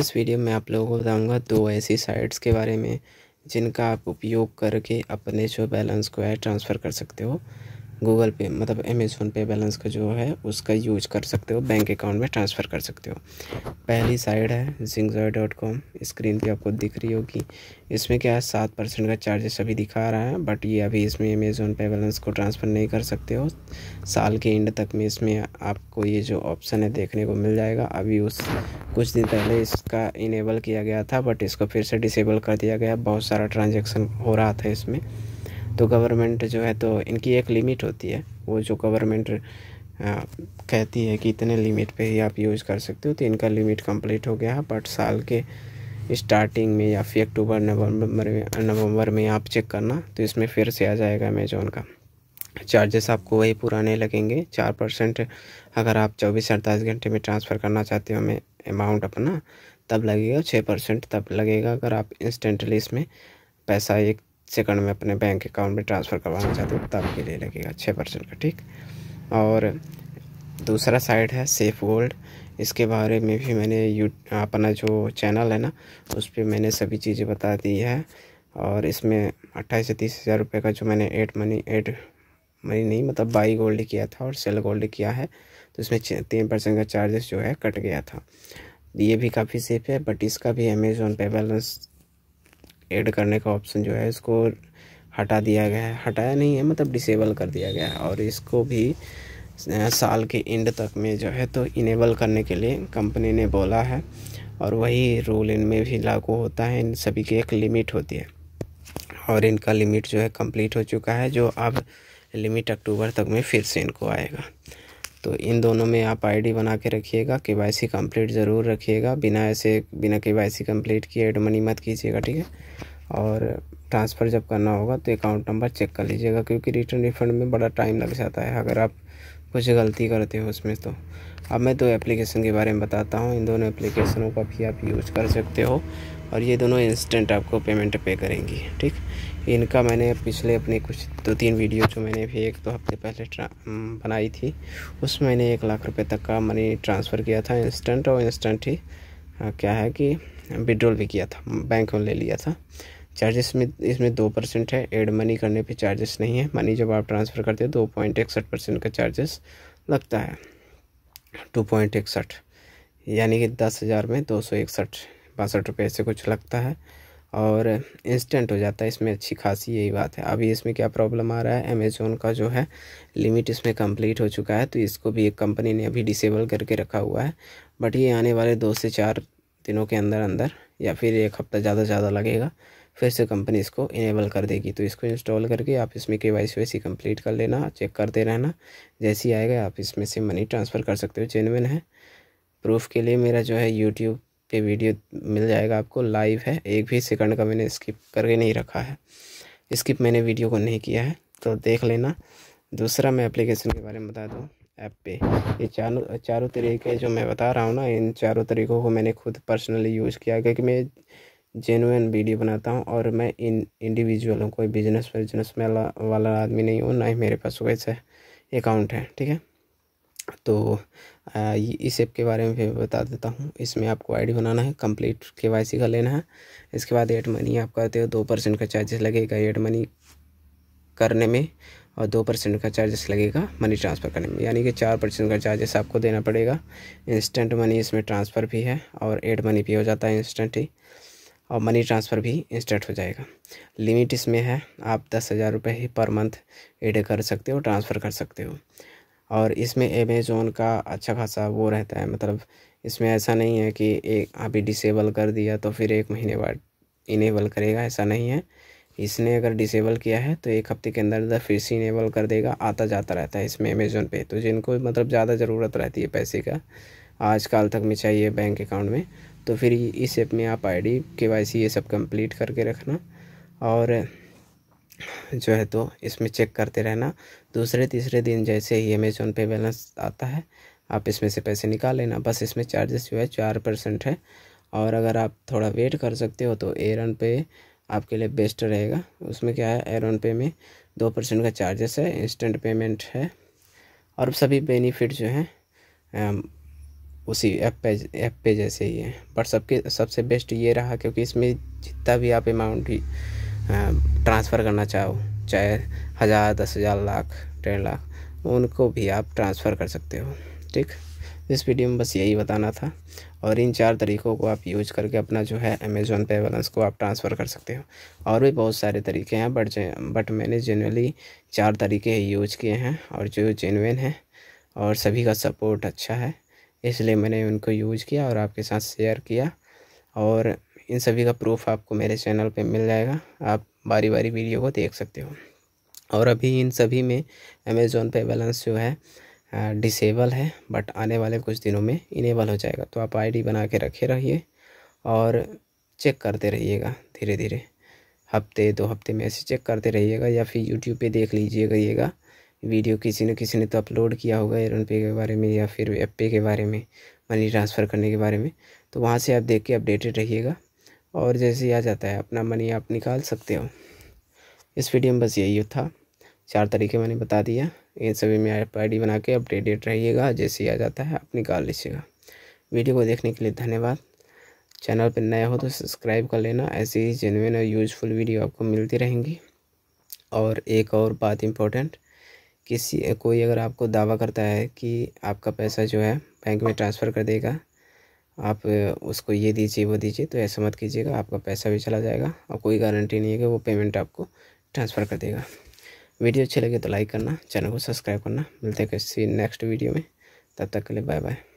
इस वीडियो में आप लोगों को बताऊंगा दो ऐसी साइट्स के बारे में जिनका आप उपयोग करके अपने जो बैलेंस को है ट्रांसफ़र कर सकते हो गूगल पे मतलब अमेज़ोन पे बैलेंस का जो है उसका यूज कर सकते हो बैंक अकाउंट में ट्रांसफ़र कर सकते हो पहली साइड है जिंगजॉय डॉट कॉम स्क्रीन पर आपको दिख रही होगी इसमें क्या है सात परसेंट का चार्जेस अभी दिखा रहा है बट ये अभी इसमें अमेज़ोन पे बैलेंस को ट्रांसफ़र नहीं कर सकते हो साल के एंड तक में इसमें आपको ये जो ऑप्शन है देखने को मिल जाएगा अभी उस कुछ दिन पहले इसका इनेबल किया गया था बट इसको फिर से डिसेबल कर दिया गया बहुत सारा ट्रांजेक्शन हो रहा था इसमें तो गवर्नमेंट जो है तो इनकी एक लिमिट होती है वो जो गवर्नमेंट कहती है कि इतने लिमिट पे ही आप यूज़ कर सकते हो तो इनका लिमिट कंप्लीट हो गया है बट साल के स्टार्टिंग में या फिर अक्टूबर नवंबर में नवंबर में आप चेक करना तो इसमें फिर से आ जाएगा अमेजोन का चार्जेस आपको वही पुराने लगेंगे चार परसेंट अगर आप चौबीस अड़तालीस घंटे में ट्रांसफ़र करना चाहते हो हमें अमाउंट अपना तब लगेगा छः परसेंट तब लगेगा अगर आप इंस्टेंटली इसमें पैसा एक सेकंड में अपने बैंक अकाउंट में ट्रांसफ़र करवाना चाहते हो तब के लिए लगेगा छः परसेंट का ठीक और दूसरा साइड है सेफ गोल्ड इसके बारे में भी मैंने यू अपना जो चैनल है ना उस पर मैंने सभी चीज़ें बता दी है और इसमें अट्ठाईस से तीस हज़ार रुपये का जो मैंने एट मनी एट मनी नहीं मतलब बाई गोल्ड किया था और सेल गोल्ड किया है तो इसमें तीन परसेंट का चार्जेस जो है कट गया था ये भी काफ़ी सेफ है बट इसका भी अमेज़ोन पे बैलेंस ऐड करने का ऑप्शन जो है इसको हटा दिया गया है हटाया नहीं है मतलब डिसेबल कर दिया गया है और इसको भी साल के एंड तक में जो है तो इनेबल करने के लिए कंपनी ने बोला है और वही रूल इनमें भी लागू होता है इन सभी की एक लिमिट होती है और इनका लिमिट जो है कंप्लीट हो चुका है जो अब लिमिट अक्टूबर तक में फिर से इनको आएगा तो इन दोनों में आप आईडी बना के रखिएगा के वाई सी कम्प्लीट ज़रूर रखिएगा बिना ऐसे बिना के वाई सी कम्प्लीट किए एड मनी मत कीजिएगा ठीक है और ट्रांसफ़र जब करना होगा तो अकाउंट नंबर चेक कर लीजिएगा क्योंकि रिटर्न रिफंड में बड़ा टाइम लग जाता है अगर आप कुछ गलती करते हो उसमें तो अब मैं दो एप्लीकेशन के बारे में बताता हूँ इन दोनों एप्लीकेशनों का भी आप यूज़ कर सकते हो और ये दोनों इंस्टेंट आपको पेमेंट पे करेंगी ठीक इनका मैंने पिछले अपने कुछ दो तीन वीडियो जो मैंने भी एक दो हफ्ते पहले बनाई थी उसमें मैंने एक लाख रुपए तक का मनी ट्रांसफ़र किया था इंस्टेंट और इंस्टेंट ही आ, क्या है कि विड्रॉल भी किया था बैंक में ले लिया था चार्जेस में इसमें दो परसेंट है एड मनी करने पे चार्जेस नहीं है मनी जब आप ट्रांसफ़र करते हो दो पॉइंट इकसठ परसेंट का चार्जेस लगता है टू पॉइंट इकसठ यानी कि दस हज़ार में दो सौ इकसठ बासठ रुपये से कुछ लगता है और इंस्टेंट हो जाता है इसमें अच्छी खासी यही बात है अभी इसमें क्या प्रॉब्लम आ रहा है अमेज़ोन का जो है लिमिट इसमें कंप्लीट हो चुका है तो इसको भी एक कंपनी ने अभी डिसेबल करके रखा हुआ है बट ये आने वाले दो से चार दिनों के अंदर अंदर या फिर एक हफ्ता ज़्यादा ज़्यादा लगेगा फिर से कंपनी इसको इनेबल कर देगी तो इसको इंस्टॉल करके आप इसमें के वाई सी कंप्लीट कर लेना चेक करते रहना जैसे ही आएगा आप इसमें से मनी ट्रांसफ़र कर सकते हो जेनविन है प्रूफ के लिए मेरा जो है यूट्यूब पे वीडियो मिल जाएगा आपको लाइव है एक भी सेकंड का मैंने स्किप करके नहीं रखा है स्किप मैंने वीडियो को नहीं किया है तो देख लेना दूसरा मैं एप्लीकेशन के बारे में बता दूँ ऐप पे ये चारों चारों तरीके जो मैं बता रहा हूँ ना इन चारों तरीक़ों को मैंने खुद पर्सनली यूज़ किया क्योंकि मैं जेनुअन वीडियो बनाता हूँ और मैं इन इंडिविजुअल हूँ कोई बिजनेस बिजनेस वाला आदमी नहीं हूँ ना ही मेरे पास वैसे अकाउंट है ठीक है तो इस ऐप के बारे में फिर बता देता हूँ इसमें आपको आईडी बनाना है कंप्लीट केवाईसी का लेना है इसके बाद एड मनी आप करते हो दो परसेंट का चार्जेस लगेगा एड मनी करने में और दो परसेंट का चार्जेस लगेगा मनी ट्रांसफ़र करने में यानी कि चार परसेंट का चार्जेस आपको देना पड़ेगा इंस्टेंट मनी इसमें ट्रांसफ़र भी है और एड मनी भी हो जाता है इंस्टेंट ही और मनी ट्रांसफ़र भी इंस्टेंट हो जाएगा लिमिट इसमें है आप दस हज़ार रुपये ही पर मंथ एड कर सकते हो ट्रांसफ़र कर सकते हो और इसमें अमेज़ोन का अच्छा खासा वो रहता है मतलब इसमें ऐसा नहीं है कि एक अभी डिसेबल कर दिया तो फिर एक महीने बाद इनेबल करेगा ऐसा नहीं है इसने अगर डिसेबल किया है तो एक हफ्ते के अंदर अंदर फिर से इनेबल कर देगा आता जाता रहता है इसमें अमेज़ोन पे तो जिनको मतलब ज़्यादा ज़रूरत रहती है पैसे का आजकल तक में चाहिए बैंक अकाउंट में तो फिर इस ऐप में आप आईडी डी ये सब कंप्लीट करके रखना और जो है तो इसमें चेक करते रहना दूसरे तीसरे दिन जैसे ही अमेज़ोन पे बैलेंस आता है आप इसमें से पैसे निकाल लेना बस इसमें चार्जेस जो है चार परसेंट है और अगर आप थोड़ा वेट कर सकते हो तो एयरन पे आपके लिए बेस्ट रहेगा उसमें क्या है एयरन पे में दो परसेंट का चार्जेस है इंस्टेंट पेमेंट है और सभी बेनिफिट जो हैं उसी ऐप पे ऐप पे जैसे ही है पर सबके सबसे बेस्ट ये रहा क्योंकि इसमें जितना भी आप अमाउंट ट्रांसफ़र करना चाहो चाहे हज़ार दस हज़ार लाख डेढ़ लाख उनको भी आप ट्रांसफ़र कर सकते हो ठीक इस वीडियो में बस यही बताना था और इन चार तरीक़ों को आप यूज करके अपना जो है अमेज़ोन पे बैलेंस को आप ट्रांसफ़र कर सकते हो और भी बहुत सारे तरीके हैं बट बट मैंने जेनवली चार तरीके यूज किए हैं और जो जेनविन हैं और सभी का सपोर्ट अच्छा है इसलिए मैंने उनको यूज किया और आपके साथ शेयर किया और इन सभी का प्रूफ आपको मेरे चैनल पे मिल जाएगा आप बारी बारी वीडियो को देख सकते हो और अभी इन सभी में अमेज़ोन पे बैलेंस जो है डिसेबल है बट आने वाले कुछ दिनों में इनेबल हो जाएगा तो आप आईडी बना के रखे रहिए और चेक करते रहिएगा धीरे धीरे हफ्ते दो हफ्ते में ऐसे चेक करते रहिएगा या फिर यूट्यूब पर देख लीजिएगा वीडियो किसी न किसी ने तो अपलोड किया होगा एयरन पे के बारे में या फिर एप पे के बारे में मनी ट्रांसफ़र करने के बारे में तो वहाँ से आप देख के अपडेटेड रहिएगा और जैसे ही आ जाता है अपना मनी आप निकाल सकते हो इस वीडियो में बस यही था चार तरीके मैंने बता दिया इन सभी में आप आई बना के अपडेटेड रहिएगा जैसे ही आ जाता है आप निकाल लीजिएगा वीडियो को देखने के लिए धन्यवाद चैनल पर नया हो तो सब्सक्राइब कर लेना ऐसी ही जेनविन और यूजफुल वीडियो आपको मिलती रहेंगी और एक और बात इम्पोर्टेंट किसी कोई अगर आपको दावा करता है कि आपका पैसा जो है बैंक में ट्रांसफ़र कर देगा आप उसको ये दीजिए वो दीजिए तो ऐसा मत कीजिएगा आपका पैसा भी चला जाएगा और कोई गारंटी नहीं है कि वो पेमेंट आपको ट्रांसफ़र कर देगा वीडियो अच्छी लगे तो लाइक करना चैनल को सब्सक्राइब करना मिलते हैं किसी नेक्स्ट वीडियो में तब तक के लिए बाय बाय